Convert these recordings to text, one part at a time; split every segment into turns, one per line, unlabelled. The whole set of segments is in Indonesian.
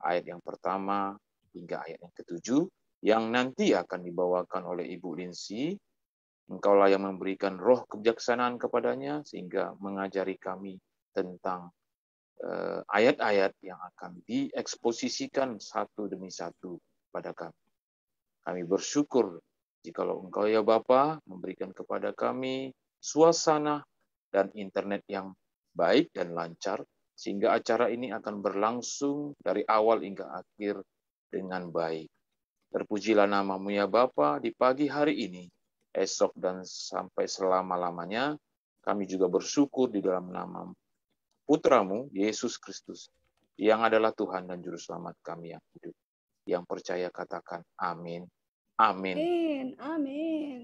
ayat yang pertama hingga ayat yang ketujuh yang nanti akan dibawakan oleh Ibu Linsi. Engkaulah yang memberikan roh kebijaksanaan kepadanya sehingga mengajari kami tentang eh, ayat-ayat yang akan dieksposisikan satu demi satu pada kami. Kami bersyukur jikalau Engkau ya Bapa memberikan kepada kami suasana dan internet yang baik dan lancar sehingga acara ini akan berlangsung dari awal hingga akhir dengan baik. Terpujilah namamu ya Bapa di pagi hari ini, esok dan sampai selama-lamanya. Kami juga bersyukur di dalam nama Putramu, Yesus Kristus, yang adalah Tuhan dan Juru Selamat kami yang hidup. Yang percaya katakan amin. Amin.
Amin. Amin.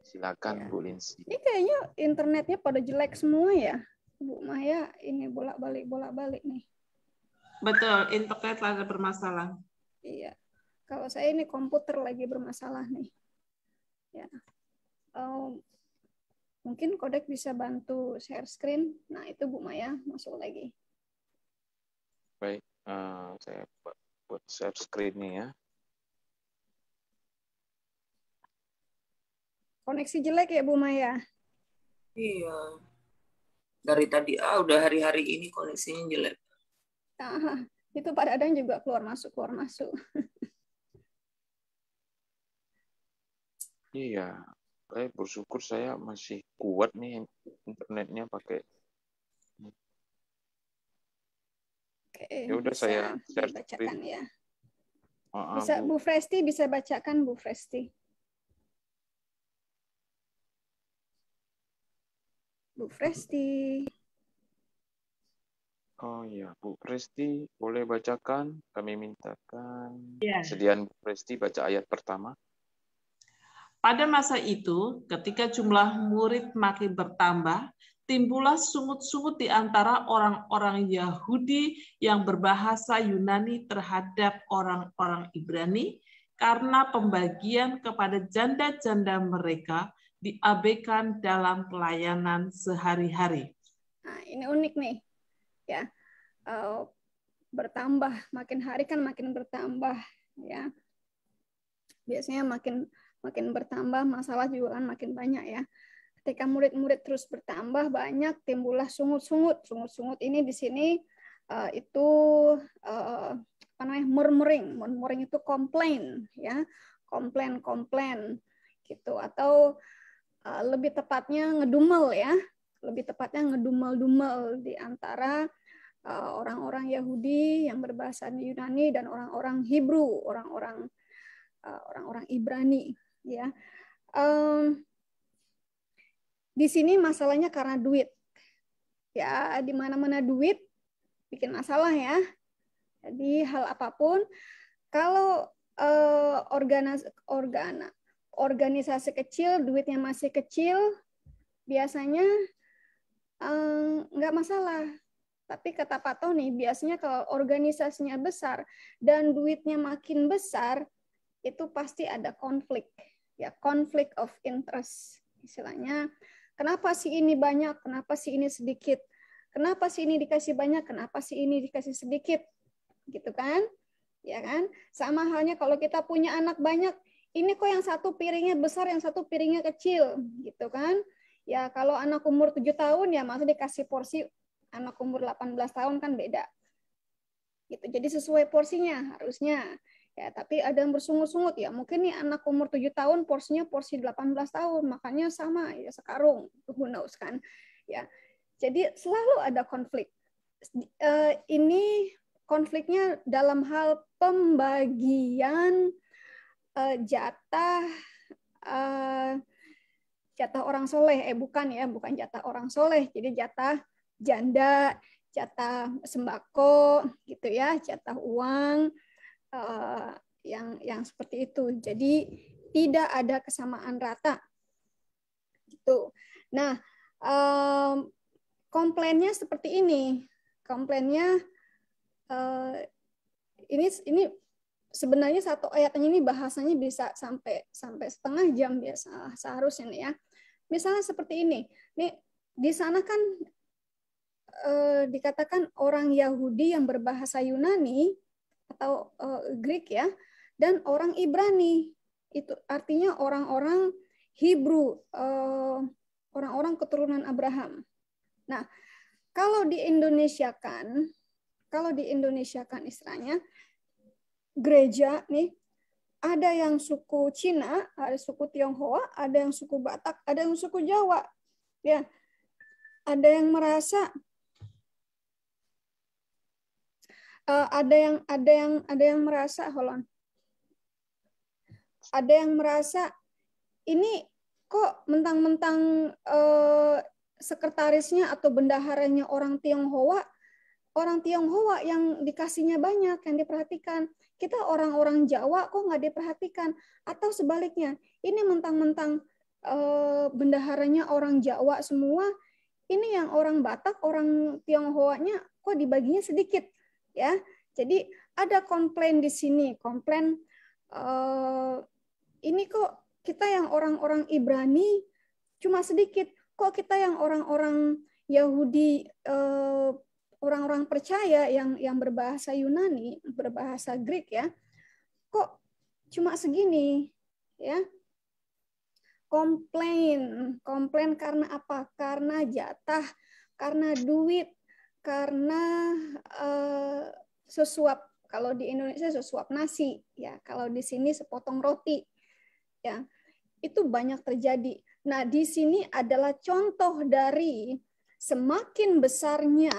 Silakan ya. Bu Linsi.
Ini kayaknya internetnya pada jelek semua ya. Bu Maya ini bolak-balik bolak-balik nih.
Betul, internet lagi bermasalah.
Iya. Kalau saya ini komputer lagi bermasalah nih. Ya. Um, mungkin kodek bisa bantu share screen. Nah, itu Bu Maya masuk lagi.
Baik, uh, saya buat, buat share screen nih ya.
Koneksi jelek ya Bu Maya?
Iya dari tadi ah udah hari-hari ini koneksinya jelek.
Ah, itu pada ada juga keluar masuk keluar masuk.
iya, saya eh, bersyukur saya masih kuat nih internetnya pakai.
Oke, ya udah saya share bacakan ya.
Ah, ah, bisa Bu
Fresti bisa bacakan Bu Fresti. Bu Presti.
Oh iya, Bu Presti boleh bacakan, kami mintakan ya. sediaan Bu Presti baca ayat pertama.
Pada masa itu, ketika jumlah murid makin bertambah, timbullah sungut-sungut di antara orang-orang Yahudi yang berbahasa Yunani terhadap orang-orang Ibrani karena pembagian kepada janda-janda mereka diabaikan dalam pelayanan sehari-hari.
Nah, ini unik nih, ya uh, bertambah makin hari kan makin bertambah, ya biasanya makin makin bertambah masalah juga kan makin banyak ya. Ketika murid-murid terus bertambah banyak, timbullah sungut-sungut. Sungut-sungut ini di sini uh, itu uh, apa namanya murmuring. Murmuring itu komplain ya, komplain komplain gitu atau Eh, lebih tepatnya ngedumel ya, lebih tepatnya ngedumel-dumel di antara orang eh, orang-orang Yahudi yang berbahasa Yunani dan orang-orang Hebrew, orang-orang orang eh, orang-orang Ibrani ya. Um, di sini masalahnya karena duit. Ya, di mana-mana duit bikin masalah ya. Jadi hal apapun kalau eh, organa organa organisasi kecil, duitnya masih kecil, biasanya eh, nggak um, masalah. Tapi kata Pak Tony, biasanya kalau organisasinya besar dan duitnya makin besar, itu pasti ada konflik. Ya, konflik of interest istilahnya. Kenapa sih ini banyak? Kenapa sih ini sedikit? Kenapa sih ini dikasih banyak? Kenapa sih ini dikasih sedikit? Gitu kan? Ya kan? Sama halnya kalau kita punya anak banyak, ini kok yang satu piringnya besar, yang satu piringnya kecil, gitu kan? Ya kalau anak umur 7 tahun ya masih dikasih porsi anak umur 18 tahun kan beda. Gitu. Jadi sesuai porsinya harusnya. Ya, tapi ada yang bersungut-sungut ya. Mungkin nih anak umur 7 tahun porsinya porsi 18 tahun, makanya sama ya sekarung. Who knows kan? Ya. Jadi selalu ada konflik. Eh, ini konfliknya dalam hal pembagian uh, jatah uh, jatah orang soleh eh bukan ya bukan jatah orang soleh jadi jatah janda jatah sembako gitu ya jatah uang uh, yang yang seperti itu jadi tidak ada kesamaan rata gitu nah um, komplainnya seperti ini komplainnya uh, ini ini sebenarnya satu ayat ini bahasanya bisa sampai sampai setengah jam biasa ya, seharusnya nih ya. Misalnya seperti ini. Nih di sana kan eh, dikatakan orang Yahudi yang berbahasa Yunani atau eh, Greek ya dan orang Ibrani. Itu artinya orang-orang Hebrew, eh, orang-orang keturunan Abraham. Nah, kalau di Indonesia kan, kalau di Indonesia kan istilahnya gereja nih ada yang suku Cina, ada suku Tionghoa, ada yang suku Batak, ada yang suku Jawa. Ya. Ada yang merasa uh, ada yang ada yang ada yang merasa holon. Ada yang merasa ini kok mentang-mentang uh, sekretarisnya atau bendaharanya orang Tionghoa orang Tionghoa yang dikasihnya banyak, yang diperhatikan. Kita orang-orang Jawa kok nggak diperhatikan? Atau sebaliknya, ini mentang-mentang e, bendaharanya orang Jawa semua, ini yang orang Batak, orang tionghoa nya kok dibaginya sedikit, ya. Jadi ada komplain di sini, komplain e, ini kok kita yang orang-orang Ibrani cuma sedikit, kok kita yang orang-orang Yahudi e, orang-orang percaya yang yang berbahasa Yunani, berbahasa Greek ya, kok cuma segini ya? Komplain, komplain karena apa? Karena jatah, karena duit, karena uh, sesuap kalau di Indonesia sesuap nasi ya kalau di sini sepotong roti ya itu banyak terjadi nah di sini adalah contoh dari semakin besarnya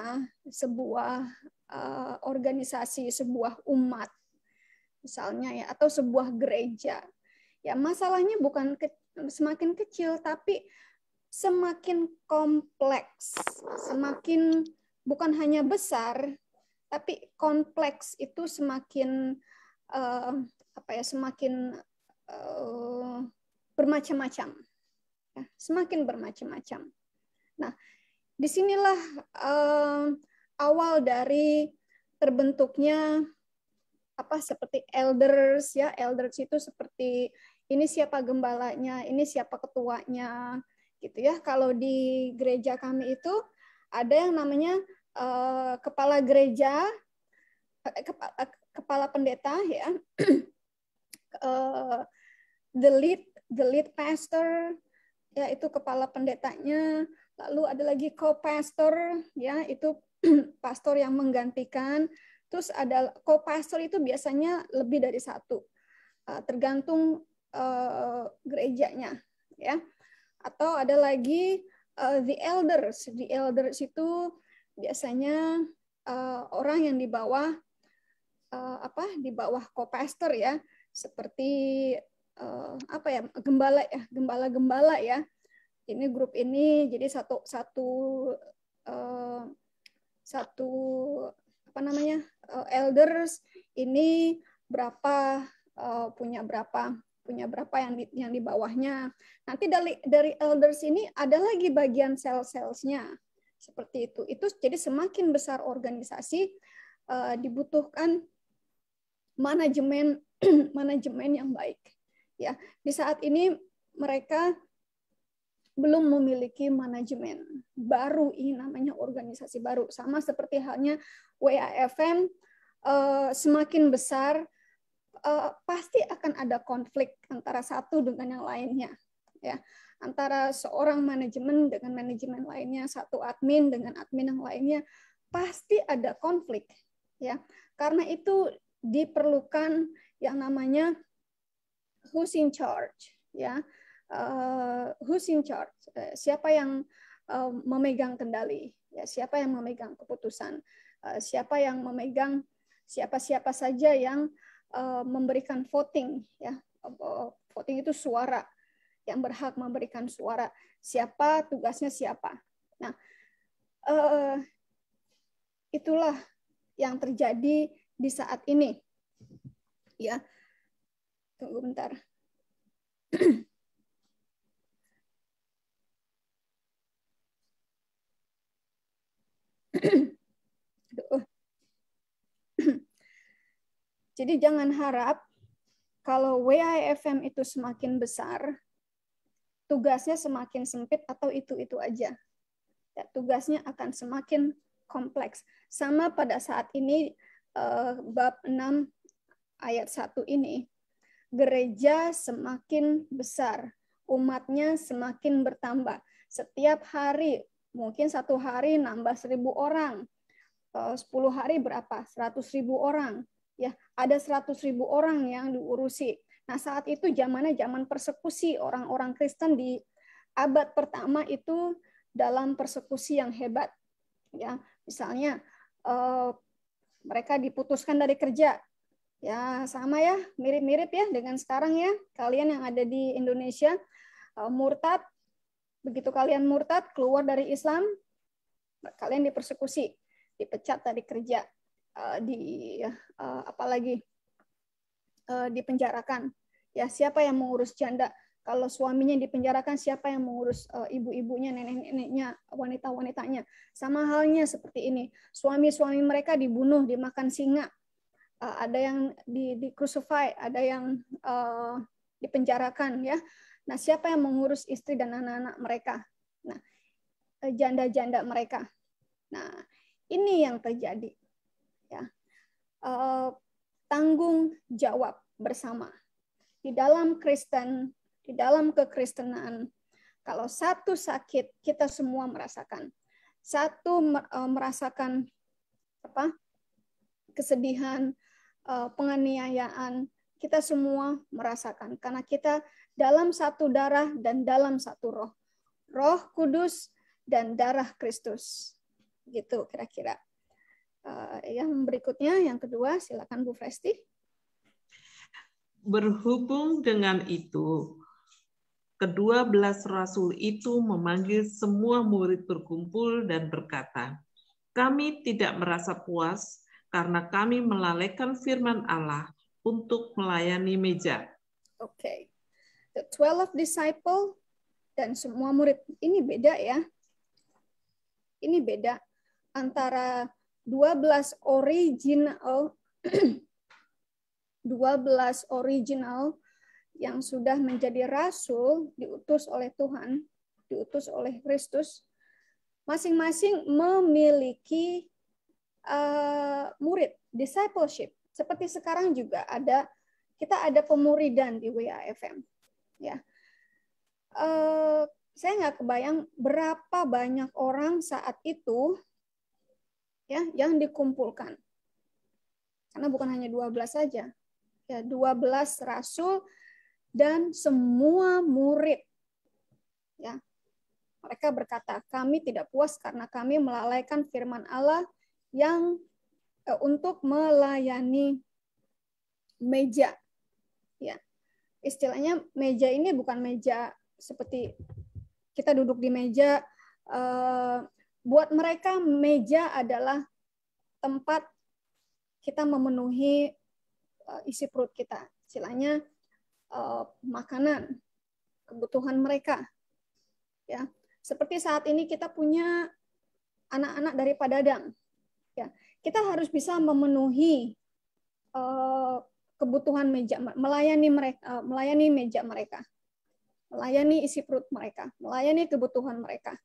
sebuah eh, organisasi, sebuah umat misalnya ya atau sebuah gereja. Ya masalahnya bukan ke, semakin kecil tapi semakin kompleks, semakin bukan hanya besar tapi kompleks itu semakin uh, apa ya semakin uh, bermacam-macam. Ya, semakin bermacam-macam. Nah, disinilah um, eh, awal dari terbentuknya apa seperti elders ya elders itu seperti ini siapa gembalanya ini siapa ketuanya gitu ya kalau di gereja kami itu ada yang namanya uh, kepala gereja eh, kepala, kepala pendeta ya uh, the lead the lead pastor yaitu kepala pendetanya Lalu ada lagi co-pastor ya, itu pastor yang menggantikan. Terus ada co-pastor itu biasanya lebih dari satu. Ah, tergantung eh, gerejanya ya. Atau ada lagi eh, the elders. The elders itu biasanya eh, orang yang di bawah apa di bawah co-pastor ya seperti apa ya gembala ya gembala-gembala ya ini grup ini jadi satu satu uh, satu apa namanya uh, elders ini berapa uh, punya berapa punya berapa yang di, yang di bawahnya nanti dari dari elders ini ada lagi bagian sel-selnya seperti itu itu jadi semakin besar organisasi uh, dibutuhkan manajemen manajemen yang baik ya di saat ini mereka belum memiliki manajemen. Baru ini namanya organisasi baru. Sama seperti halnya WAFM eh, semakin besar eh, pasti akan ada konflik antara satu dengan yang lainnya ya antara seorang manajemen dengan manajemen lainnya satu admin dengan admin yang lainnya pasti ada konflik ya karena itu diperlukan yang namanya who's in charge ya uh, who's in charge, uh, siapa yang uh, memegang kendali, ya siapa yang memegang keputusan, uh, siapa yang memegang siapa-siapa saja yang uh, memberikan voting, ya voting itu suara yang berhak memberikan suara, siapa tugasnya siapa. Nah, uh, itulah yang terjadi di saat ini, ya. Tunggu bentar. Jadi jangan harap kalau WIFM itu semakin besar, tugasnya semakin sempit atau itu-itu aja. Ya, tugasnya akan semakin kompleks. Sama pada saat ini eh, bab 6 ayat 1 ini, gereja semakin besar, umatnya semakin bertambah. Setiap hari mungkin satu hari nambah seribu orang, eh, sepuluh hari berapa? Seratus ribu orang. Ya, ada seratus ribu orang yang diurusi. Nah saat itu zamannya zaman persekusi orang-orang Kristen di abad pertama itu dalam persekusi yang hebat. Ya, misalnya eh, mereka diputuskan dari kerja. Ya sama ya, mirip-mirip ya dengan sekarang ya. Kalian yang ada di Indonesia eh, murtad Begitu kalian murtad, keluar dari Islam, kalian dipersekusi, dipecat dari kerja, eh, di eh, apalagi eh, dipenjarakan. Ya, siapa yang mengurus janda? Kalau suaminya dipenjarakan, siapa yang mengurus ibu-ibunya, nenek-neneknya, wanita-wanitanya? Sama halnya seperti ini. Suami-suami mereka dibunuh, dimakan singa. Ada yang di, di crucify, ada yang dipenjarakan ya Nah, siapa yang mengurus istri dan anak-anak mereka? Nah, eh, janda-janda mereka. Nah, ini yang terjadi. Ya. Uh, tanggung jawab bersama. Di dalam Kristen, di dalam kekristenan, kalau satu sakit, kita semua merasakan. Satu eh, merasakan apa? kesedihan, penganiayaan, kita semua merasakan karena kita dalam satu darah dan dalam satu roh. Roh Kudus dan darah Kristus. Gitu kira-kira. Eh, yang berikutnya, yang kedua, silakan Bu Fresti.
Berhubung dengan itu, kedua belas rasul itu memanggil semua murid berkumpul dan berkata, kami tidak merasa puas karena kami melalaikan firman Allah untuk melayani meja.
Oke. Okay the twelve disciple dan semua murid. Ini beda ya. Ini beda antara dua belas original dua belas original yang sudah menjadi rasul diutus oleh Tuhan, diutus oleh Kristus, masing-masing memiliki uh, murid, discipleship. Seperti sekarang juga ada kita ada pemuridan di WAFM ya. Uh, saya nggak kebayang berapa banyak orang saat itu ya yang dikumpulkan. Karena bukan hanya 12 saja. Ya, 12 rasul dan semua murid. Ya. Mereka berkata, "Kami tidak puas karena kami melalaikan firman Allah yang eh, untuk melayani meja istilahnya meja ini bukan meja seperti kita duduk di meja. Eh, buat mereka meja adalah tempat kita memenuhi eh, isi perut kita, istilahnya eh, makanan kebutuhan mereka. Ya, seperti saat ini kita punya anak-anak dari Padadang. Ya, kita harus bisa memenuhi uh, kebutuhan meja melayani mereka eh, melayani meja mereka melayani isi perut mereka melayani kebutuhan mereka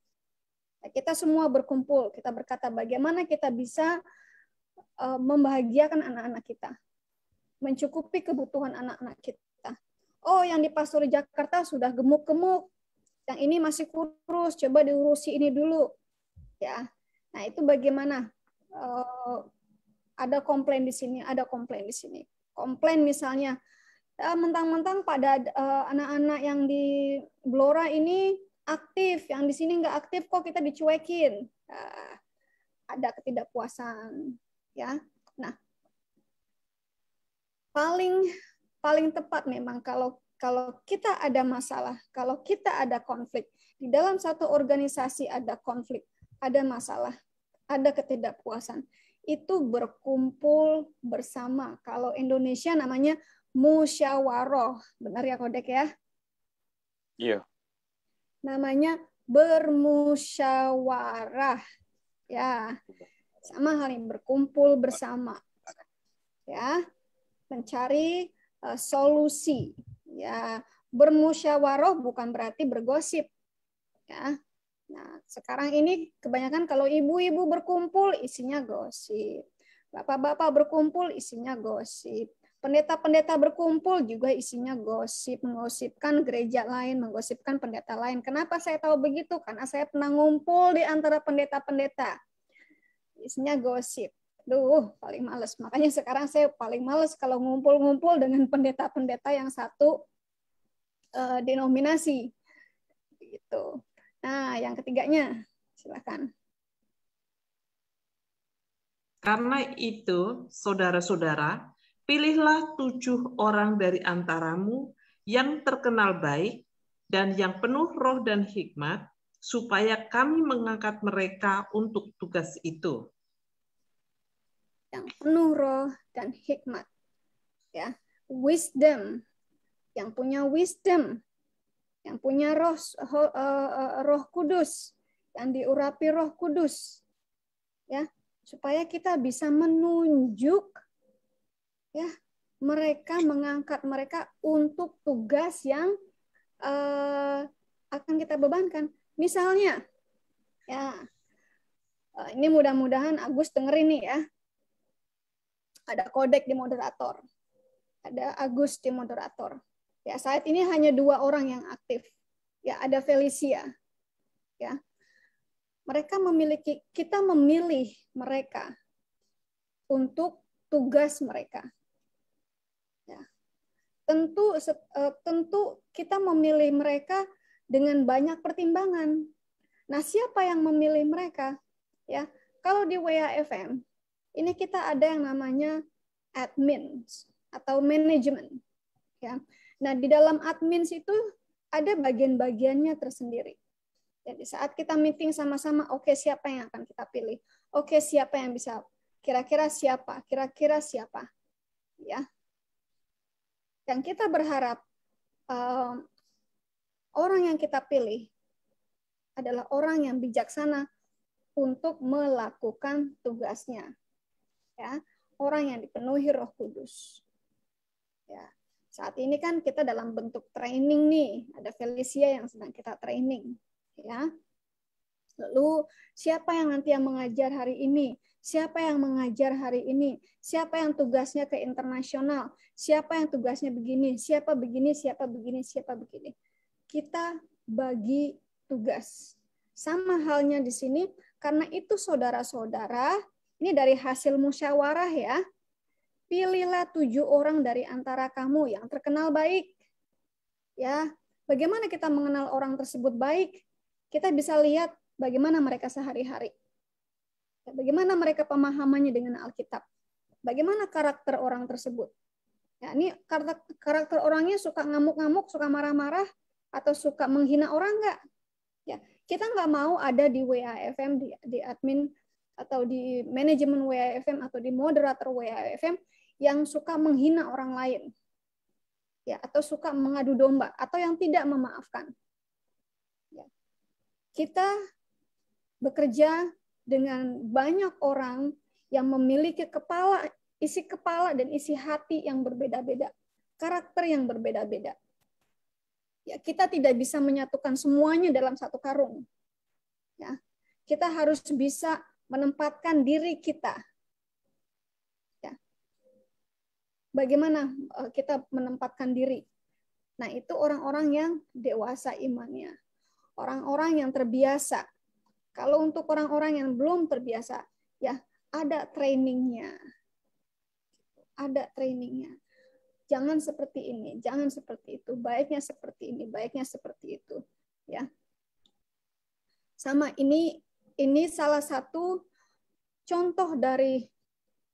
nah, kita semua berkumpul kita berkata bagaimana kita bisa eh, membahagiakan anak-anak kita mencukupi kebutuhan anak-anak kita oh yang di pastor Jakarta sudah gemuk-gemuk yang ini masih kurus coba diurusi ini dulu ya nah itu bagaimana eh, ada komplain di sini, ada komplain di sini komplain misalnya eh, mentang-mentang pada eh, anak-anak yang di Blora ini aktif, yang di sini nggak aktif kok kita dicuekin. Eh, ada ketidakpuasan, ya. Nah, paling paling tepat memang kalau kalau kita ada masalah, kalau kita ada konflik di dalam satu organisasi ada konflik, ada masalah, ada ketidakpuasan itu berkumpul bersama. Kalau Indonesia namanya musyawaroh. Benar ya Kodek ya? Iya. Namanya bermusyawarah. Ya. Sama hal yang berkumpul bersama. Ya. Mencari uh, solusi. Ya, bermusyawarah bukan berarti bergosip. Ya. Nah, sekarang ini kebanyakan kalau ibu-ibu berkumpul isinya gosip. Bapak-bapak berkumpul isinya gosip. Pendeta-pendeta berkumpul juga isinya gosip, menggosipkan gereja lain, menggosipkan pendeta lain. Kenapa saya tahu begitu? Karena saya pernah ngumpul di antara pendeta-pendeta. Isinya gosip. Duh, paling males. Makanya sekarang saya paling males kalau ngumpul-ngumpul dengan pendeta-pendeta yang satu uh, denominasi. Gitu Nah, yang ketiganya, silakan.
Karena itu, saudara-saudara, pilihlah tujuh orang dari antaramu yang terkenal baik dan yang penuh roh dan hikmat, supaya kami mengangkat mereka untuk tugas itu.
Yang penuh roh dan hikmat. ya Wisdom. Yang punya wisdom yang punya roh eh, eh, roh kudus yang diurapi roh kudus ya supaya kita bisa menunjuk ya mereka mengangkat mereka untuk tugas yang eh, akan kita bebankan misalnya ya eh, ini mudah-mudahan Agus dengerin nih ya ada kodek di moderator ada Agus di moderator Ya, saat ini hanya dua orang yang aktif. Ya, ada Felicia. Ya. Mereka memiliki kita memilih mereka untuk tugas mereka. Ya. Tentu eh, tentu kita memilih mereka dengan banyak pertimbangan. Nah, siapa yang memilih mereka? Ya, kalau di WAFM ini kita ada yang namanya admin atau manajemen. Ya, Nah, di dalam admin itu ada bagian-bagiannya tersendiri. Jadi saat kita meeting sama-sama, oke okay, siapa yang akan kita pilih? Oke, okay, siapa yang bisa? Kira-kira siapa? Kira-kira siapa? Ya. Dan kita berharap um, orang yang kita pilih adalah orang yang bijaksana untuk melakukan tugasnya. Ya, orang yang dipenuhi Roh Kudus. Ya. Saat ini kan kita dalam bentuk training nih, ada Felicia yang sedang kita training, ya. Lalu siapa yang nanti yang mengajar hari ini? Siapa yang mengajar hari ini? Siapa yang tugasnya ke internasional? Siapa yang tugasnya begini? Siapa begini? Siapa begini? Siapa begini? Kita bagi tugas. Sama halnya di sini karena itu saudara-saudara, ini dari hasil musyawarah ya pilihlah tujuh orang dari antara kamu yang terkenal baik. Ya, bagaimana kita mengenal orang tersebut baik? Kita bisa lihat bagaimana mereka sehari-hari. Ya, bagaimana mereka pemahamannya dengan Alkitab? Bagaimana karakter orang tersebut? Ya, ini karakter orangnya suka ngamuk-ngamuk, suka marah-marah, atau suka menghina orang nggak? Ya, kita nggak mau ada di WAFM, di, di admin atau di manajemen WAFM atau di moderator WAFM yang suka menghina orang lain, ya atau suka mengadu domba atau yang tidak memaafkan. Ya. Kita bekerja dengan banyak orang yang memiliki kepala, isi kepala dan isi hati yang berbeda-beda, karakter yang berbeda-beda. Ya, kita tidak bisa menyatukan semuanya dalam satu karung. Ya. Kita harus bisa menempatkan diri kita bagaimana eh, kita menempatkan diri. Nah, itu orang-orang yang dewasa imannya. Orang-orang yang terbiasa. Kalau untuk orang-orang yang belum terbiasa, ya ada trainingnya. Ada trainingnya. Jangan seperti ini, jangan seperti itu. Baiknya seperti ini, baiknya seperti itu. Ya, sama ini ini salah satu contoh dari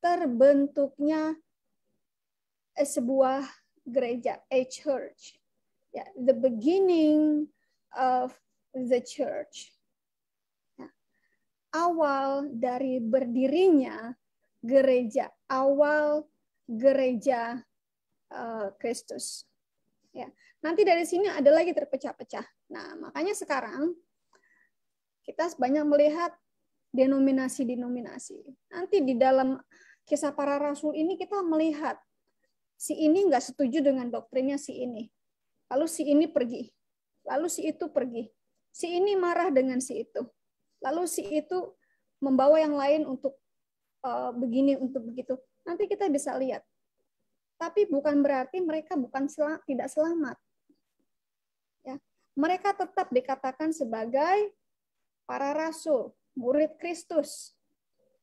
terbentuknya Eh, sebuah gereja, a church. Ya, the beginning of the church. Ya, awal dari berdirinya gereja, awal gereja eh, Kristus. ya. Nanti dari sini ada lagi terpecah-pecah. Nah, makanya sekarang kita banyak melihat denominasi-denominasi. Nanti di dalam kisah para rasul ini kita melihat si ini nggak setuju dengan doktrinnya si ini. Lalu si ini pergi. Lalu si itu pergi. Si ini marah dengan si itu. Lalu si itu membawa yang lain untuk uh, begini, untuk begitu. Nanti kita bisa lihat. Tapi bukan berarti mereka bukan sel tidak selamat. Ya, mereka tetap dikatakan sebagai para rasul, murid Kristus.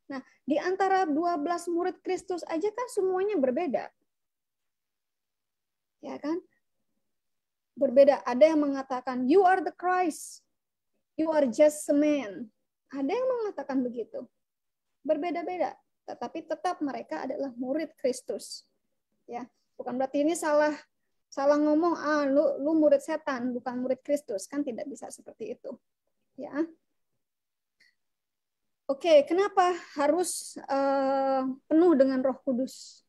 Nah, di antara 12 murid Kristus aja kan semuanya berbeda. Ya kan? Berbeda. Ada yang mengatakan, you are the Christ. You are just a man. Ada yang mengatakan begitu. Berbeda-beda. Tetapi tetap mereka adalah murid Kristus. Ya, bukan berarti ini salah salah ngomong ah lu lu murid setan bukan murid Kristus kan tidak bisa seperti itu ya Oke, okay, kenapa harus uh, penuh dengan Roh Kudus?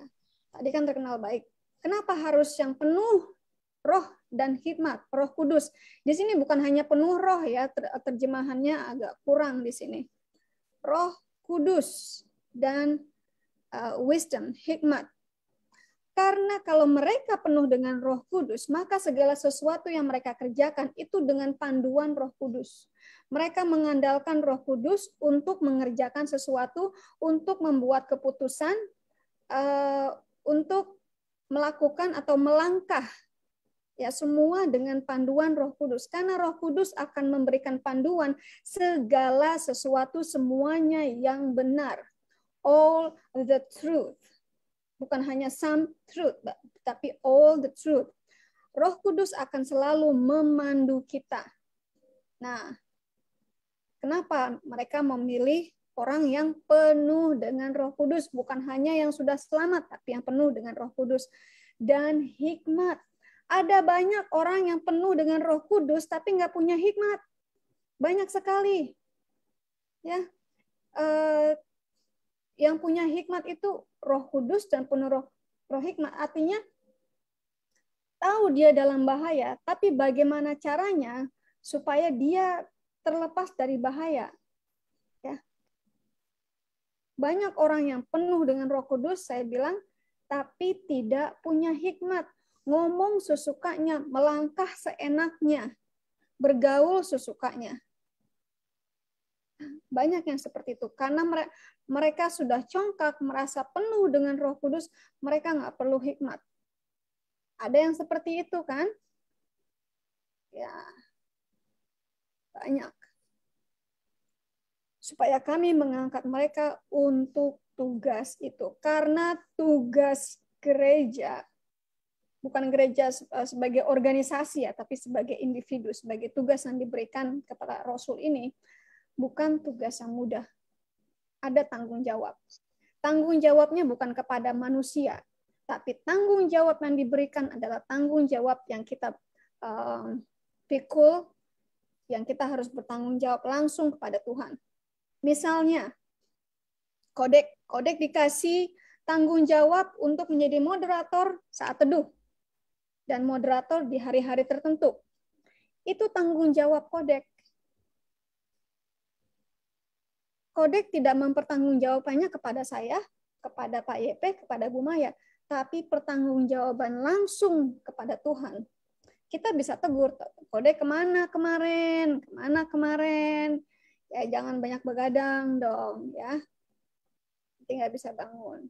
Ya, tadi kan terkenal baik. Kenapa harus yang penuh roh dan hikmat, roh kudus. Di sini bukan hanya penuh roh ya, terjemahannya agak kurang di sini. Roh kudus dan uh, wisdom, hikmat. Karena kalau mereka penuh dengan roh kudus, maka segala sesuatu yang mereka kerjakan itu dengan panduan roh kudus. Mereka mengandalkan roh kudus untuk mengerjakan sesuatu, untuk membuat keputusan, eh, untuk melakukan atau melangkah ya semua dengan panduan Roh Kudus karena Roh Kudus akan memberikan panduan segala sesuatu semuanya yang benar all the truth bukan hanya some truth tapi all the truth Roh Kudus akan selalu memandu kita nah kenapa mereka memilih orang yang penuh dengan Roh Kudus, bukan hanya yang sudah selamat, tapi yang penuh dengan Roh Kudus dan hikmat. Ada banyak orang yang penuh dengan Roh Kudus, tapi nggak punya hikmat. Banyak sekali, ya. uh, yang punya hikmat itu Roh Kudus dan penuh Roh, roh hikmat. Artinya tahu dia dalam bahaya, tapi bagaimana caranya supaya dia terlepas dari bahaya? Banyak orang yang penuh dengan roh kudus, saya bilang, tapi tidak punya hikmat. Ngomong sesukanya, melangkah seenaknya, bergaul sesukanya. Banyak yang seperti itu. Karena mereka sudah congkak, merasa penuh dengan roh kudus, mereka nggak perlu hikmat. Ada yang seperti itu kan? Ya, banyak supaya kami mengangkat mereka untuk tugas itu. Karena tugas gereja bukan gereja eh, sebagai organisasi ya, tapi sebagai individu, sebagai tugas yang diberikan kepada rasul ini bukan tugas yang mudah. Ada tanggung jawab. Tanggung jawabnya bukan kepada manusia, tapi tanggung jawab yang diberikan adalah tanggung jawab yang kita eh, pikul, yang kita harus bertanggung jawab langsung kepada Tuhan. Misalnya, kodek. Kodek dikasih tanggung jawab untuk menjadi moderator saat teduh dan moderator di hari-hari tertentu. Itu tanggung jawab kodek. Kodek tidak mempertanggungjawabannya kepada saya, kepada Pak YP, kepada Bu Maya, tapi pertanggungjawaban langsung kepada Tuhan. Kita bisa tegur kodek kemana kemarin, kemana kemarin, Ya, jangan banyak begadang dong, ya. Nanti nggak bisa bangun.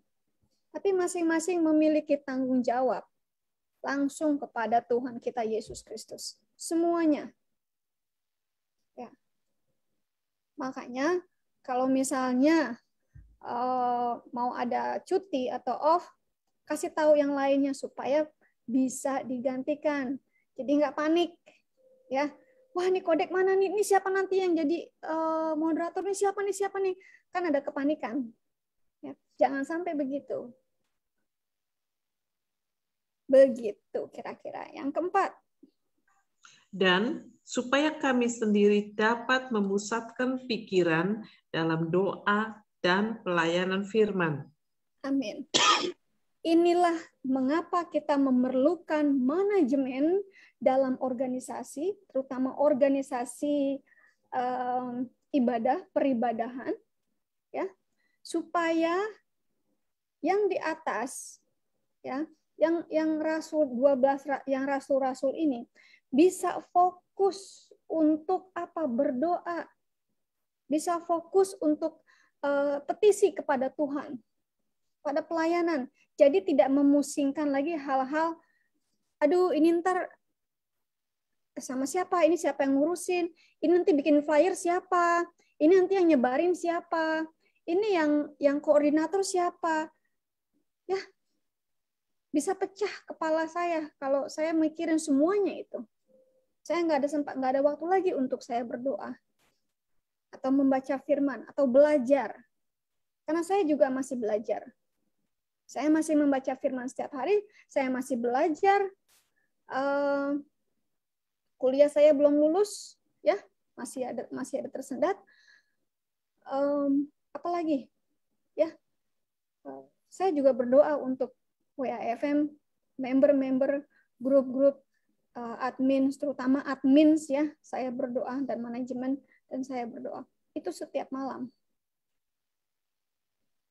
Tapi masing-masing memiliki tanggung jawab langsung kepada Tuhan kita Yesus Kristus. Semuanya. Ya. Makanya kalau misalnya eh, mau ada cuti atau off, kasih tahu yang lainnya supaya bisa digantikan. Jadi nggak panik, ya wah ini kodek mana nih, ini siapa nanti yang jadi uh, moderator nih, siapa nih, siapa nih, kan ada kepanikan. Ya, jangan sampai begitu. Begitu kira-kira. Yang keempat.
Dan supaya kami sendiri dapat memusatkan pikiran dalam doa dan pelayanan firman.
Amin. Inilah mengapa kita memerlukan manajemen dalam organisasi, terutama organisasi um, ibadah peribadahan, ya, supaya yang di atas, ya, yang yang rasul 12 yang rasul-rasul ini bisa fokus untuk apa berdoa, bisa fokus untuk uh, petisi kepada Tuhan, pada pelayanan, jadi tidak memusingkan lagi hal-hal aduh ini ntar sama siapa ini siapa yang ngurusin ini nanti bikin flyer siapa ini nanti yang nyebarin siapa ini yang yang koordinator siapa ya bisa pecah kepala saya kalau saya mikirin semuanya itu saya nggak ada sempat nggak ada waktu lagi untuk saya berdoa atau membaca firman atau belajar karena saya juga masih belajar saya masih membaca firman setiap hari, saya masih belajar. Eh, kuliah saya belum lulus, ya, masih ada masih ada tersendat. Um, apalagi? Ya. saya juga berdoa untuk WAFM member-member grup-grup uh, eh, admin terutama admin, ya, saya berdoa dan manajemen dan saya berdoa. Itu setiap malam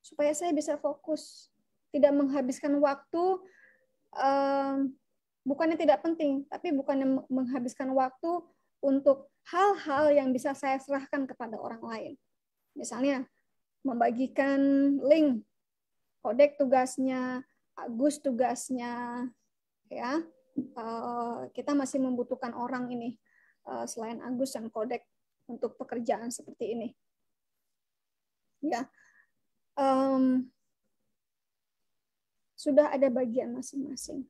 supaya saya bisa fokus tidak menghabiskan waktu bukannya tidak penting, tapi bukannya menghabiskan waktu untuk hal-hal yang bisa saya serahkan kepada orang lain. Misalnya membagikan link kodek tugasnya, Agus tugasnya, ya. Eh, kita masih membutuhkan orang ini eh, selain Agus dan kodek untuk pekerjaan seperti ini. Ya, sudah ada bagian masing-masing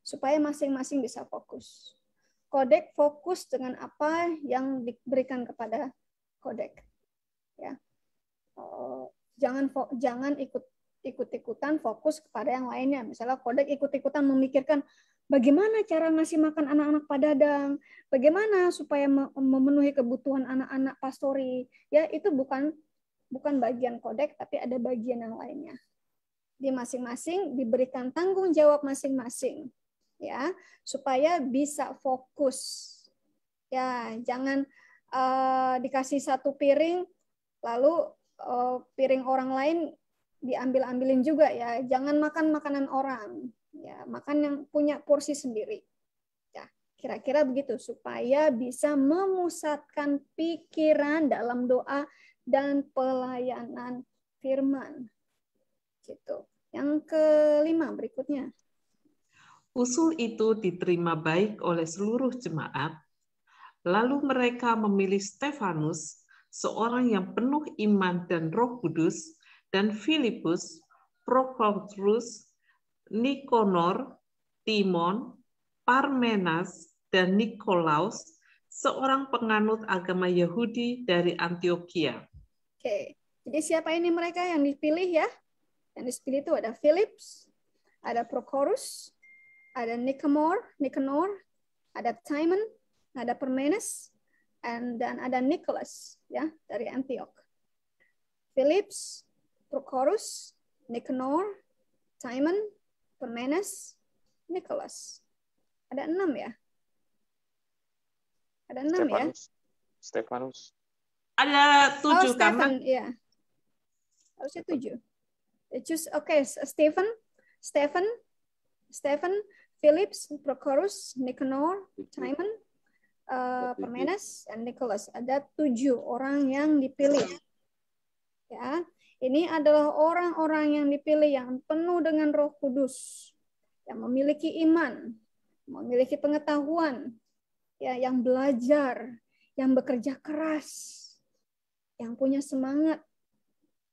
supaya masing-masing bisa fokus. Kodek fokus dengan apa yang diberikan kepada kodek. Ya. Eh, jangan jangan ikut ikut-ikutan fokus kepada yang lainnya. Misalnya kodek ikut-ikutan memikirkan bagaimana cara ngasih makan anak-anak padadang, bagaimana supaya memenuhi kebutuhan anak-anak pastori. Ya, itu bukan bukan bagian kodek tapi ada bagian yang lainnya di masing-masing diberikan tanggung jawab masing-masing ya supaya bisa fokus ya jangan uh, dikasih satu piring lalu uh, piring orang lain diambil-ambilin juga ya jangan makan makanan orang ya makan yang punya porsi sendiri ya kira-kira begitu supaya bisa memusatkan pikiran dalam doa dan pelayanan firman gitu yang kelima berikutnya.
Usul itu diterima baik oleh seluruh jemaat, lalu mereka memilih Stefanus, seorang yang penuh iman dan roh kudus, dan Filipus, Prokotrus, Nikonor, Timon, Parmenas, dan Nikolaus, seorang penganut agama Yahudi dari Antioquia.
Oke, jadi siapa ini mereka yang dipilih ya? Dan di sini itu ada Philips, ada Prochorus, ada Nicanor, Nicanor, ada Timon, ada Permenes, and, dan ada Nicholas ya dari Antioch. Philips, Prochorus, Nicanor, Timon, Permenes, Nicholas. Ada enam ya? Ada enam Stephanus.
ya? Stefanus.
Ada tujuh oh, Stefan, kan? Iya. Harusnya tujuh just okay Stephen Stephen Stephen Phillips Prochorus Nicanor Timon uh, Parmenas and Nicholas ada tujuh orang yang dipilih ya ini adalah orang-orang yang dipilih yang penuh dengan Roh Kudus yang memiliki iman memiliki pengetahuan ya yang belajar yang bekerja keras yang punya semangat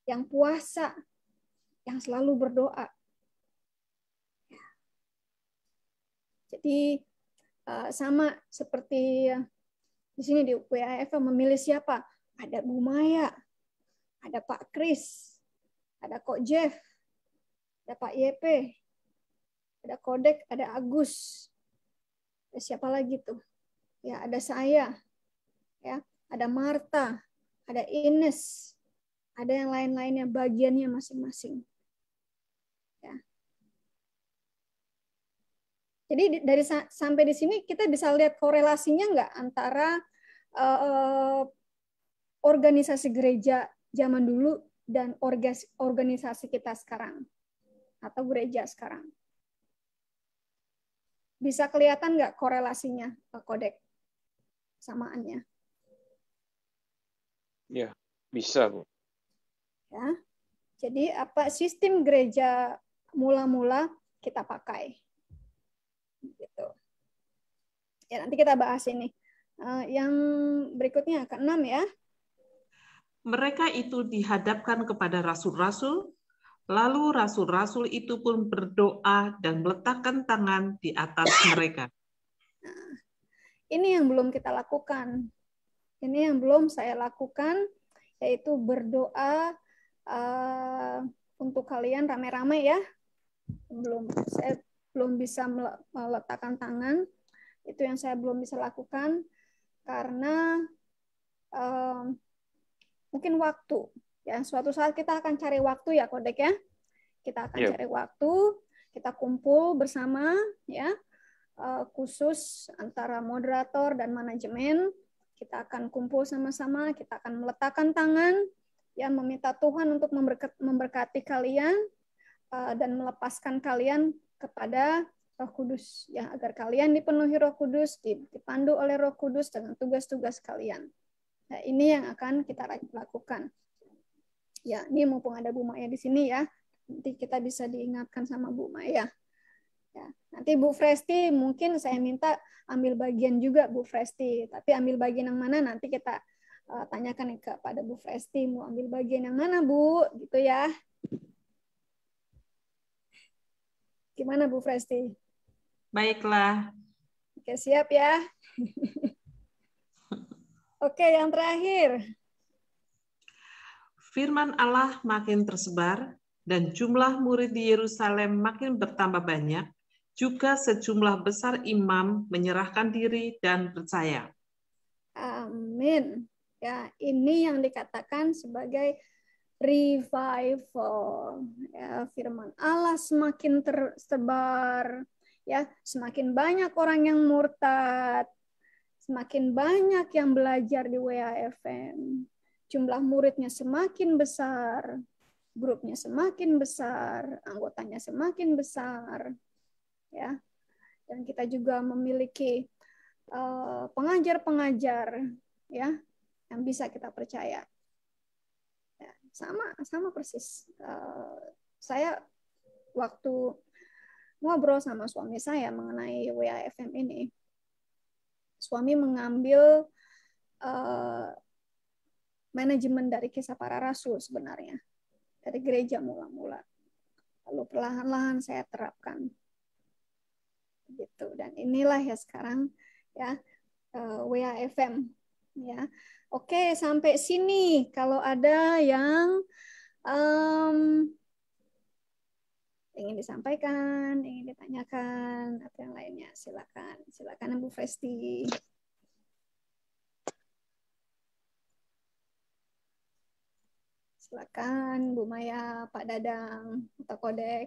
yang puasa yang selalu berdoa. Jadi eh, sama seperti di sini di WAF memilih siapa? Ada Bu Maya, ada Pak Kris, ada Kok Jeff, ada Pak YP, ada Kodek, ada Agus. Ada siapa lagi tuh? Ya, ada saya. Ya, ada Marta, ada Ines, ada yang lain-lainnya bagiannya masing-masing. Jadi dari sampai di sini kita bisa lihat korelasinya nggak antara uh, organisasi gereja zaman dulu dan organisasi kita sekarang atau gereja sekarang. Bisa kelihatan nggak korelasinya kodek samaannya?
Ya, bisa bu.
Ya, jadi apa sistem gereja mula-mula kita pakai? Ya, nanti kita bahas ini. Uh, yang berikutnya enam ya.
Mereka itu dihadapkan kepada rasul-rasul, lalu rasul-rasul itu pun berdoa dan meletakkan tangan di atas mereka.
ini yang belum kita lakukan. Ini yang belum saya lakukan, yaitu berdoa uh, untuk kalian rame-rame ya. Belum, saya belum bisa meletakkan tangan itu yang saya belum bisa lakukan karena um, mungkin waktu ya suatu saat kita akan cari waktu ya kodek ya kita akan yep. Iya. cari waktu kita kumpul bersama ya uh, khusus antara moderator dan manajemen kita akan kumpul sama-sama kita akan meletakkan tangan ya meminta Tuhan untuk memberkati kalian uh, dan melepaskan kalian kepada Roh Kudus ya agar kalian dipenuhi Roh Kudus, dipandu oleh Roh Kudus dengan tugas-tugas kalian. Nah, ini yang akan kita lakukan. Ya, ini mumpung ada Bu Maya di sini ya. Nanti kita bisa diingatkan sama Bu Maya. Ya, nanti Bu Fresti mungkin saya minta ambil bagian juga Bu Fresti, tapi ambil bagian yang mana nanti kita uh, tanyakan kepada Bu Fresti mau ambil bagian yang mana Bu, gitu ya. Gimana Bu Fresti? Baiklah. Oke, siap ya. Oke, yang terakhir.
Firman Allah makin tersebar dan jumlah murid di Yerusalem makin bertambah banyak, juga sejumlah besar imam menyerahkan diri dan percaya.
Amin. Ya, ini yang dikatakan sebagai revival. Ya, firman Allah semakin tersebar, ya, semakin banyak orang yang murtad, semakin banyak yang belajar di WAFM. Jumlah muridnya semakin besar, grupnya semakin besar, anggotanya semakin besar. Ya. Dan kita juga memiliki eh, pengajar-pengajar uh, ya yang bisa kita percaya sama sama persis uh, saya waktu ngobrol sama suami saya mengenai WAFM ini suami mengambil uh, manajemen dari kisah para rasul sebenarnya dari gereja mula-mula lalu perlahan-lahan saya terapkan gitu dan inilah ya sekarang ya uh, eh, WAFM ya Oke, sampai sini. Kalau ada yang um, ingin disampaikan, ingin ditanyakan, atau yang lainnya, silakan. Silakan Bu Festi. Silakan Bu Maya, Pak Dadang, atau Kodek.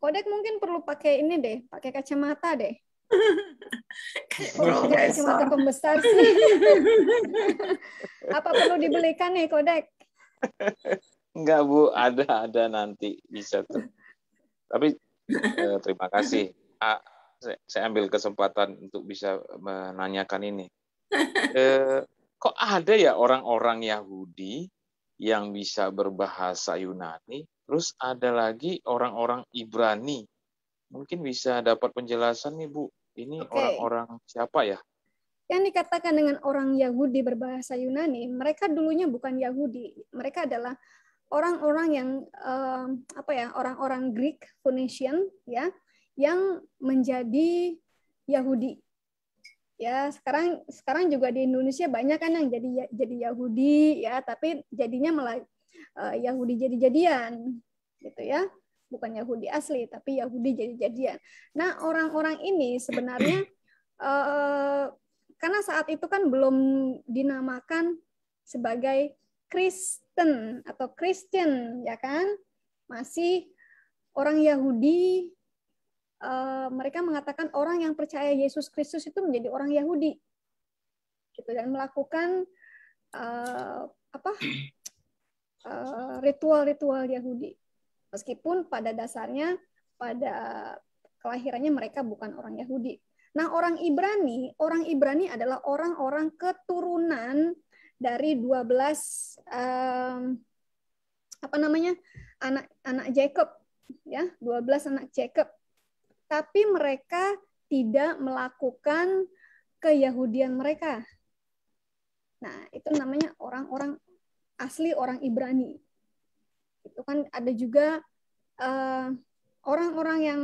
Kodek mungkin perlu pakai ini deh, pakai kacamata deh. Kodek cuma besar sih. Apa perlu dibelikan nih ya, kodek?
Enggak Bu, ada ada nanti bisa tuh. Tapi eh, terima kasih. A, saya, saya ambil kesempatan untuk bisa menanyakan ini. Eh, kok ada ya orang-orang Yahudi yang bisa berbahasa Yunani, terus ada lagi orang-orang Ibrani mungkin bisa dapat penjelasan nih Bu. Ini orang-orang okay. siapa ya?
Yang dikatakan dengan orang Yahudi berbahasa Yunani, mereka dulunya bukan Yahudi. Mereka adalah orang-orang yang eh, apa ya? Orang-orang Greek, Phoenician ya, yang menjadi Yahudi. Ya, sekarang sekarang juga di Indonesia banyak kan yang jadi jadi Yahudi ya, tapi jadinya malah eh, Yahudi jadi-jadian gitu ya bukan Yahudi asli tapi Yahudi jadi-jadian. Nah orang-orang ini sebenarnya eh, karena saat itu kan belum dinamakan sebagai Kristen atau Christian ya kan masih orang Yahudi eh, mereka mengatakan orang yang percaya Yesus Kristus itu menjadi orang Yahudi gitu dan melakukan eh, apa eh, ritual-ritual Yahudi Meskipun pada dasarnya pada kelahirannya mereka bukan orang Yahudi. Nah, orang Ibrani, orang Ibrani adalah orang-orang keturunan dari 12 um, apa namanya? anak-anak Jacob ya, 12 anak Jacob. Tapi mereka tidak melakukan keyahudian mereka. Nah, itu namanya orang-orang asli orang Ibrani gitu kan ada juga eh, orang-orang uh, yang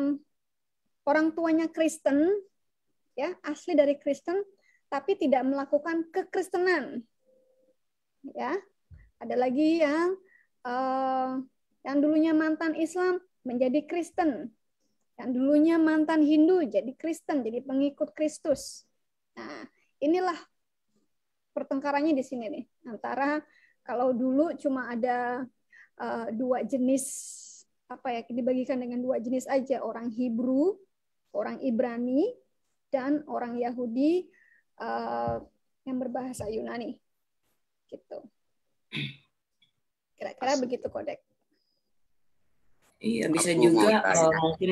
orang tuanya Kristen ya asli dari Kristen tapi tidak melakukan kekristenan ya ada lagi yang uh, yang dulunya mantan Islam menjadi Kristen yang dulunya mantan Hindu jadi Kristen jadi pengikut Kristus nah inilah pertengkarannya di sini nih antara kalau dulu cuma ada Eh, dua jenis apa ya dibagikan dengan dua jenis aja orang Hebrew, orang Ibrani dan orang Yahudi uh, yang berbahasa Yunani. Gitu. Kira-kira begitu kodek.
Iya, bisa Aku juga eh, mungkin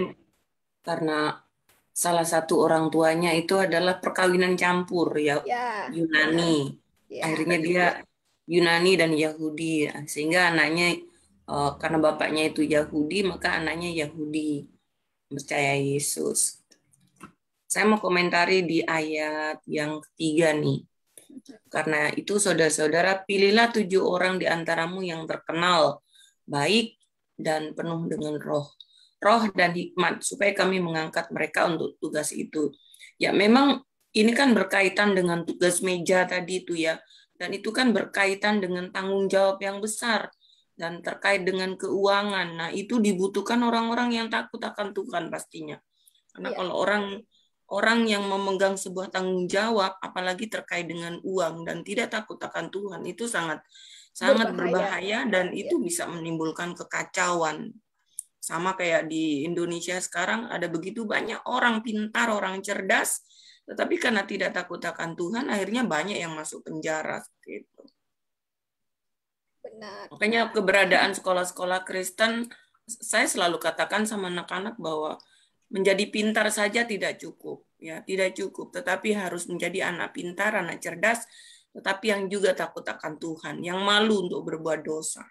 karena salah satu orang tuanya itu adalah perkawinan campur ya, ya. Yunani. Ya. Akhirnya dia Yunani dan Yahudi sehingga anaknya uh, karena bapaknya itu Yahudi maka anaknya Yahudi percaya Yesus. Saya mau komentari di ayat yang ketiga nih. Karena itu saudara-saudara pilihlah tujuh orang di antaramu yang terkenal baik dan penuh dengan roh, roh dan hikmat supaya kami mengangkat mereka untuk tugas itu. Ya memang ini kan berkaitan dengan tugas meja tadi itu ya. Dan itu kan berkaitan dengan tanggung jawab yang besar dan terkait dengan keuangan. Nah, itu dibutuhkan orang-orang yang takut akan Tuhan pastinya. Karena ya. kalau orang orang yang memegang sebuah tanggung jawab apalagi terkait dengan uang dan tidak takut akan Tuhan itu sangat sangat berbahaya, berbahaya dan ya. itu bisa menimbulkan kekacauan. Sama kayak di Indonesia sekarang ada begitu banyak orang pintar, orang cerdas, tetapi karena tidak takut akan Tuhan akhirnya banyak yang masuk penjara seperti Benar. Makanya keberadaan sekolah-sekolah Kristen, saya selalu katakan sama anak-anak bahwa menjadi pintar saja tidak cukup, ya tidak cukup, tetapi harus menjadi anak pintar, anak cerdas, tetapi yang juga takut akan Tuhan, yang malu untuk berbuat dosa.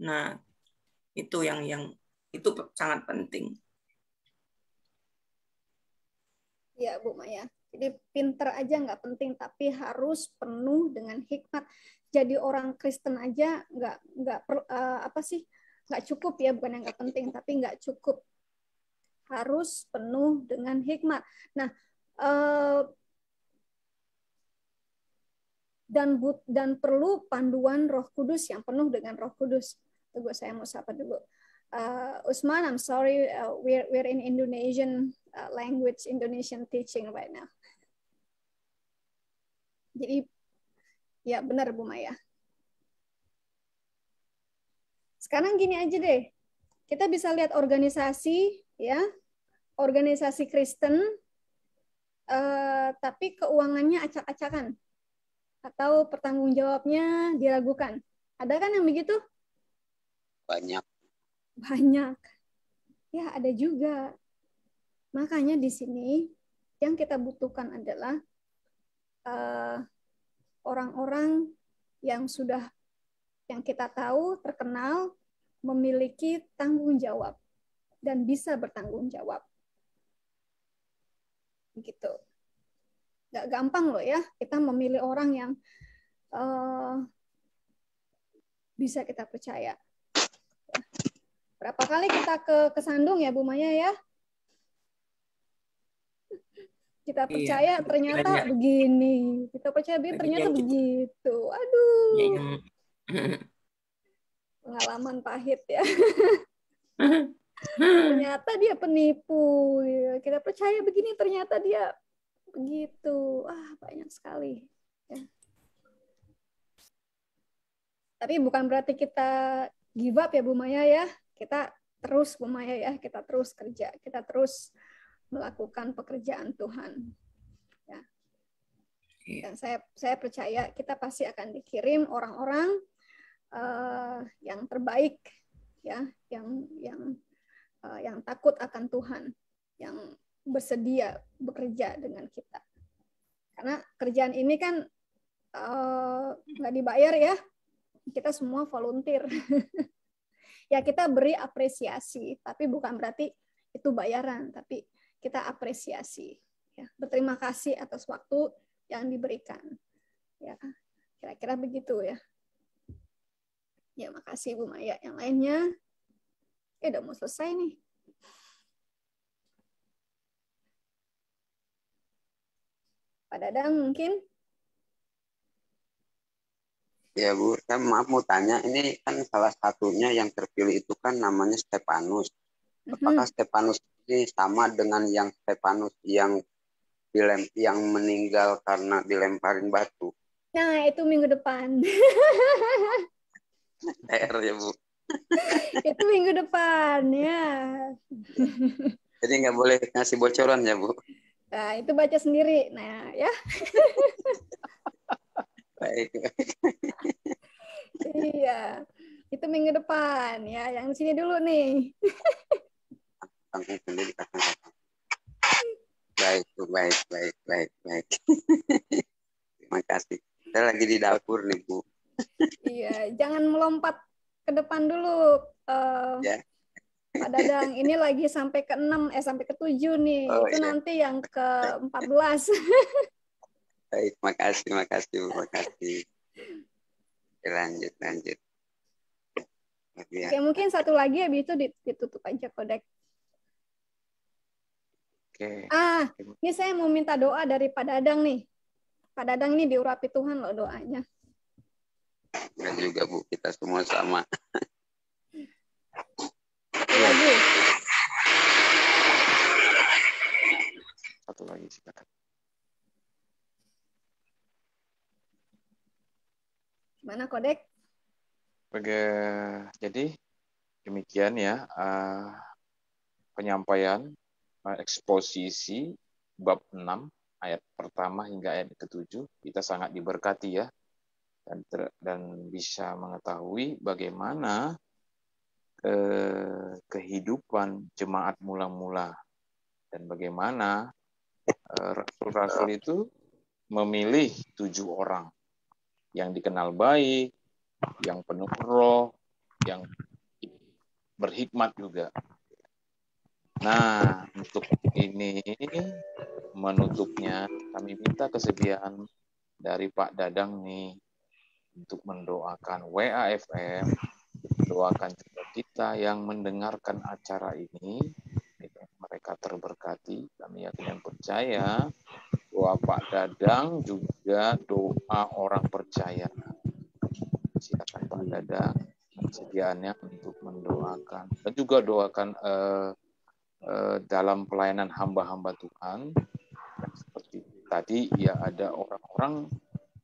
Nah, itu yang yang itu sangat penting.
Ya, Bu Maya. Jadi pinter aja nggak penting, tapi harus penuh dengan hikmat jadi orang Kristen aja nggak nggak uh, apa sih nggak cukup ya bukan yang nggak penting tapi nggak cukup harus penuh dengan hikmat. Nah eh, dan but, dan perlu panduan Roh Kudus yang penuh dengan Roh Kudus. Tunggu saya mau sapa dulu. Uh, Usman, I'm sorry, uh, we're we're in Indonesian language, Indonesian teaching right now. Jadi Ya, benar Bu Maya. Sekarang gini aja deh. Kita bisa lihat organisasi ya, organisasi Kristen eh, tapi keuangannya acak-acakan atau pertanggung jawabnya diragukan. Ada kan yang begitu? Banyak. Banyak. Ya, ada juga. Makanya di sini yang kita butuhkan adalah eh orang-orang yang sudah yang kita tahu terkenal memiliki tanggung jawab dan bisa bertanggung jawab. Gitu. Gak gampang loh ya kita memilih orang yang uh, bisa kita percaya. Berapa kali kita ke Kesandung ya Bu Maya ya? kita iya, percaya iya, ternyata begini kita percaya dia iya, ternyata iya, begitu aduh iya, iya. pengalaman pahit ya ternyata dia penipu kita percaya begini ternyata dia begitu ah banyak sekali ya. tapi bukan berarti kita give up ya Bu Maya ya kita terus Bu Maya ya kita terus kerja kita terus melakukan pekerjaan Tuhan. Ya. Iya. Dan saya saya percaya kita pasti akan dikirim orang-orang uh, yang terbaik, ya, yang yang uh, yang takut akan Tuhan, yang bersedia bekerja dengan kita. Karena kerjaan ini kan eh, nggak uh, dibayar ya, kita semua volunteer. ya kita beri apresiasi, tapi bukan berarti itu bayaran, tapi kita apresiasi. Ya, berterima kasih atas waktu yang diberikan. Ya, kira-kira begitu ya. Ya, makasih Bu Maya. Yang lainnya, ya udah mau selesai nih. Pak Dadang mungkin?
Ya Bu, saya maaf mau tanya, ini kan salah satunya yang terpilih itu kan namanya Stepanus.
Mm-hmm. Apakah
mm -hmm. Stepanus pasti sama dengan yang Stefanus yang dilem yang meninggal karena dilemparin batu.
Nah, itu minggu depan.
PR ya, Bu.
itu minggu depan, ya.
Jadi nggak boleh ngasih bocoran ya, Bu.
Nah, itu baca sendiri. Nah, ya. baik. iya. Itu minggu depan ya. Yang sini dulu nih
kangkung sendiri kacang baik baik baik baik baik terima kasih saya lagi di dapur nih bu
iya jangan melompat ke depan dulu uh, ya. Pak Dadang ini lagi sampai ke enam eh sampai ke tujuh nih oh, itu iya. nanti yang ke empat 14
baik makasih makasih bu makasih lanjut lanjut
Oke, ya. mungkin satu lagi habis itu ditutup aja kodek. Oke. Okay. Ah, ini saya mau minta doa dari Pak Dadang nih. Pak Dadang ini diurapi Tuhan loh doanya.
Dan juga Bu, kita semua sama. Lagi. Iya, Satu lagi silakan.
Mana kodek?
Oke, jadi demikian ya uh, penyampaian Eh, eksposisi bab 6 ayat pertama hingga ayat ketujuh kita sangat diberkati ya dan ter, dan bisa mengetahui bagaimana eh, kehidupan jemaat mula-mula dan bagaimana eh, rasul-rasul itu memilih tujuh orang yang dikenal baik, yang penuh roh, yang berhikmat juga. Nah, untuk ini menutupnya kami minta kesediaan dari Pak Dadang nih untuk mendoakan WAFM, doakan juga kita yang mendengarkan acara ini, gitu, mereka terberkati. Kami yakin dan percaya bahwa Pak Dadang juga doa orang percaya. Silakan Pak Dadang kesediaannya untuk mendoakan dan juga doakan eh, Eh, dalam pelayanan hamba-hamba Tuhan seperti tadi ya ada orang-orang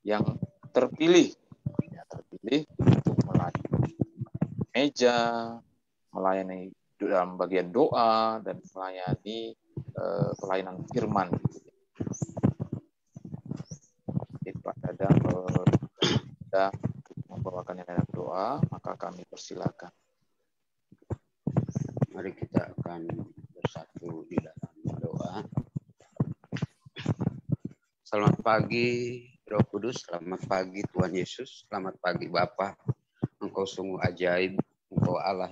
yang terpilih ya, terpilih untuk melayani meja melayani dalam bagian doa dan melayani eh, pelayanan firman jadi Pak Dadang kalau kita membawakan nilai doa maka
kami persilakan mari kita akan satu di dalam doa. Selamat pagi Roh Kudus, selamat pagi Tuhan Yesus, selamat pagi Bapa. Engkau sungguh ajaib, Engkau Allah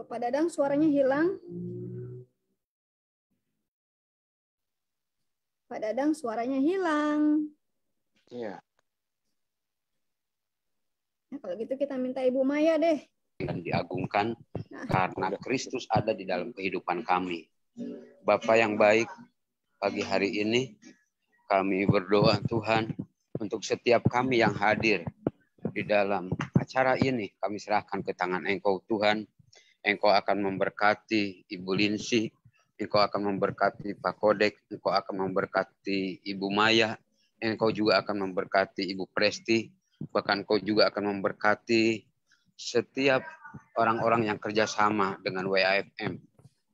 Pak Dadang suaranya hilang. Pak Dadang suaranya hilang. Iya. Nah, kalau gitu kita minta Ibu Maya deh.
Dan diagungkan nah. karena Kristus ada di dalam kehidupan kami. Bapak yang baik, pagi hari ini kami berdoa Tuhan untuk setiap kami yang hadir di dalam acara ini. Kami serahkan ke tangan Engkau Tuhan. Engkau akan memberkati Ibu Linsi, Engkau akan memberkati Pak Kodek, Engkau akan memberkati Ibu Maya, Engkau juga akan memberkati Ibu Presti, bahkan Engkau juga akan memberkati setiap orang-orang yang kerjasama dengan WAFM.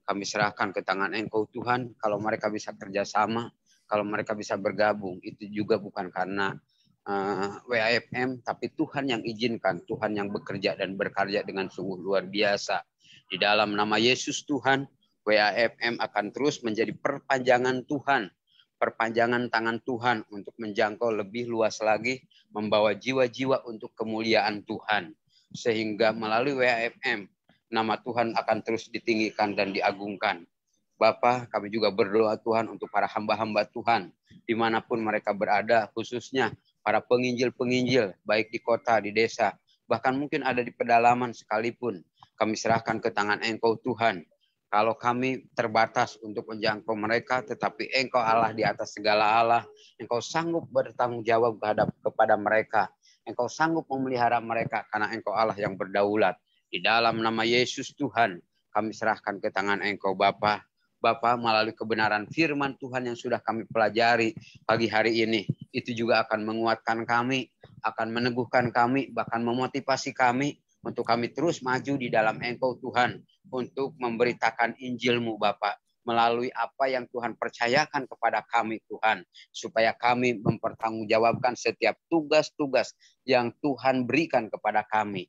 Kami serahkan ke tangan Engkau Tuhan, kalau mereka bisa kerjasama, kalau mereka bisa bergabung, itu juga bukan karena uh, eh, WAFM, tapi Tuhan yang izinkan, Tuhan yang bekerja dan berkarya dengan sungguh luar biasa. Di dalam nama Yesus Tuhan, WAFM akan terus menjadi perpanjangan Tuhan, perpanjangan tangan Tuhan untuk menjangkau lebih luas lagi, membawa jiwa-jiwa untuk kemuliaan Tuhan. Sehingga melalui WAFM, nama Tuhan akan terus ditinggikan dan diagungkan. Bapak, kami juga berdoa Tuhan untuk para hamba-hamba Tuhan, dimanapun mereka berada, khususnya para penginjil-penginjil, baik di kota, di desa, bahkan mungkin ada di pedalaman sekalipun. Kami serahkan ke tangan Engkau Tuhan, kalau kami terbatas untuk menjangkau mereka, tetapi Engkau Allah di atas segala Allah, Engkau sanggup bertanggung jawab kehadap kepada mereka, Engkau sanggup memelihara mereka karena Engkau Allah yang berdaulat. Di dalam nama Yesus Tuhan, kami serahkan ke tangan Engkau Bapa. Bapa melalui kebenaran firman Tuhan yang sudah kami pelajari pagi hari ini, itu juga akan menguatkan kami, akan meneguhkan kami, bahkan memotivasi kami untuk kami terus maju di dalam engkau Tuhan. Untuk memberitakan Injilmu Bapak melalui apa yang Tuhan percayakan kepada kami Tuhan supaya kami mempertanggungjawabkan setiap tugas-tugas yang Tuhan berikan kepada kami.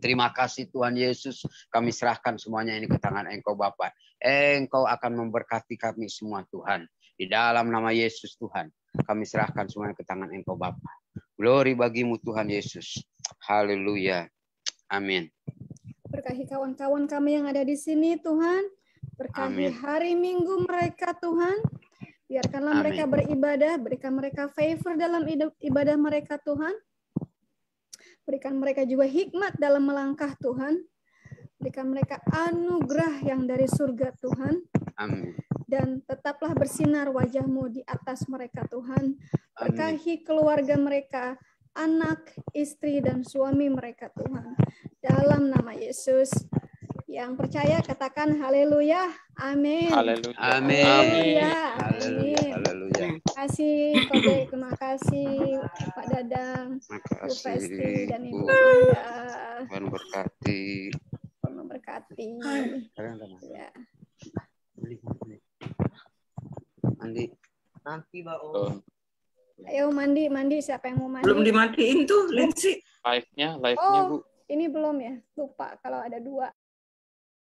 Terima kasih Tuhan Yesus, kami serahkan semuanya ini ke tangan Engkau Bapa. Engkau akan memberkati kami semua Tuhan. Di dalam nama Yesus Tuhan, kami serahkan semuanya ke tangan Engkau Bapa. Glory bagimu Tuhan Yesus. Haleluya. Amin.
Berkahi kawan-kawan kami yang ada di sini, Tuhan. Berkahi Amin. hari Minggu mereka, Tuhan. Biarkanlah Amin. mereka beribadah, berikan mereka favor dalam ibadah mereka, Tuhan. Berikan mereka juga hikmat dalam melangkah, Tuhan. Berikan mereka anugerah yang dari surga, Tuhan. Amin. Dan tetaplah bersinar wajahmu di atas mereka, Tuhan. Berkahi keluarga mereka, anak, istri, dan suami mereka Tuhan. Dalam nama Yesus. Yang percaya katakan haleluya. Amin. Haleluya. Amin. Haleluya. Haleluya. haleluya. Terima kasih Kobe, terima kasih Pak Dadang, Bu dan Ibu
Tuhan berkati.
Tuhan memberkati.
Ya. Mandi. Nanti, Mbak Om.
Ayo mandi, mandi. Siapa yang mau mandi? Belum dimatiin tuh, Lindsay.
Live-nya, live-nya, oh, Bu.
ini belum ya. Lupa kalau ada dua.